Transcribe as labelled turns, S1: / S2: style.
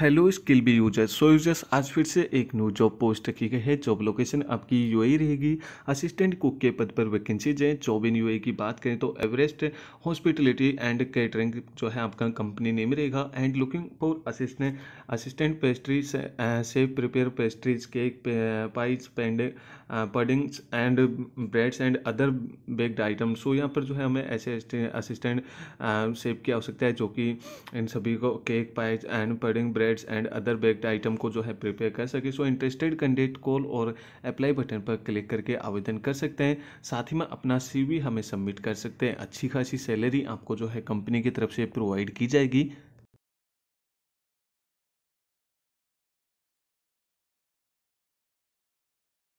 S1: hello skill bee users so users आज फिर से एक न्यू जॉब पोस्ट रखी गई है जॉब लोकेशन आपकी यूएई e रहेगी असिस्टेंट कुक के पद पर वैकेंसीज हैं जॉब इन यूएई की बात करें तो एवरेस्ट हॉस्पिटलिटी एंड कैटरिंग जो है आपका कंपनी नेम रहेगा and looking for assistant assistant pastry से, प्रिपेयर पेस्ट्रीज केक पाइज पेंड puddings and breads and other baked item so यहाँ पर जो है हमें ऐसे असिस्टेंट शेफ uh, की आवश्यकता है जो कि इन सभी को cake pies and pudding breads and other baked item को जो है प्रिपेयर कर सके सो इंटरेस्टेड कैंडिडेट कॉल और अप्लाई बटन पर क्लिक करके आवेदन कर सकते हैं साथ ही में अपना सी हमें सबमिट कर सकते हैं अच्छी खासी सैलरी आपको जो है कंपनी की तरफ से प्रोवाइड की जाएगी